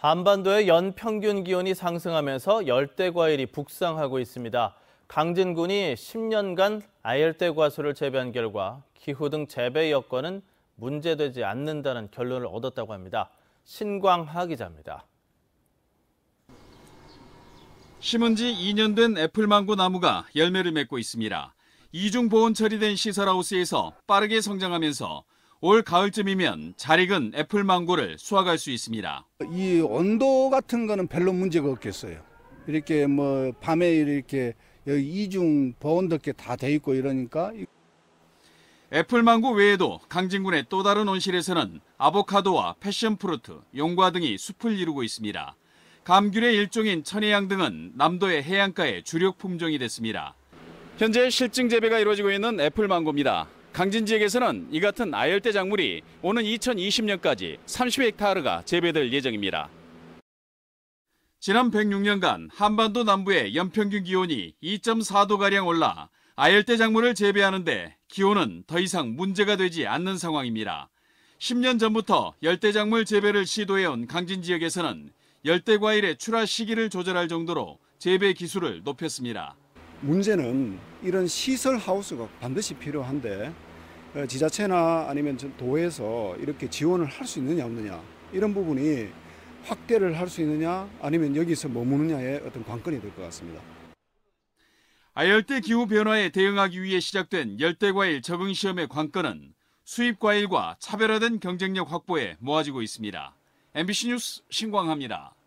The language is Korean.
한반도의 연평균 기온이 상승하면서 열대 과일이 북상하고 있습니다. 강진군이 10년간 아열대 과수를 재배한 결과 기후 등 재배 여건은 문제되지 않는다는 결론을 얻었다고 합니다. 신광하 기자입니다. 심은 지 2년 된 애플망고 나무가 열매를 맺고 있습니다. 이중 보온 처리된 시설하우스에서 빠르게 성장하면서 올 가을쯤이면 잘 익은 애플망고를 수확할 수 있습니다. 이 온도 같은 거는 별로 문제가 없겠어요. 이렇게 뭐 밤에 이렇게 이중 보온덮개 다돼 있고 이러니까. 애플망고 외에도 강진군의 또 다른 온실에서는 아보카도와 패션프루트, 용과 등이 숲을 이루고 있습니다. 감귤의 일종인 천혜향 등은 남도의 해안가의 주력 품종이 됐습니다. 현재 실증 재배가 이루어지고 있는 애플망고입니다. 강진 지역에서는 이 같은 아열대 작물이 오는 2020년까지 30헥타르가 재배될 예정입니다. 지난 106년간 한반도 남부의 연평균 기온이 2.4도가량 올라 아열대 작물을 재배하는데 기온은 더 이상 문제가 되지 않는 상황입니다. 10년 전부터 열대 작물 재배를 시도해온 강진 지역에서는 열대 과일의 출하 시기를 조절할 정도로 재배 기술을 높였습니다. 문제는 이런 시설 하우스가 반드시 필요한데 어, 지자체나 아니면 도에서 이렇게 지원을 할 수 있느냐 없느냐 이런 부분이 확대를 할 수 있느냐 아니면 여기서 머무느냐의 어떤 관건이 될 것 같습니다. 아열대 기후 변화에 대응하기 위해 시작된 열대 과일 적응 시험의 관건은 수입 과일과 차별화된 경쟁력 확보에 모아지고 있습니다. MBC 뉴스 신광합니다.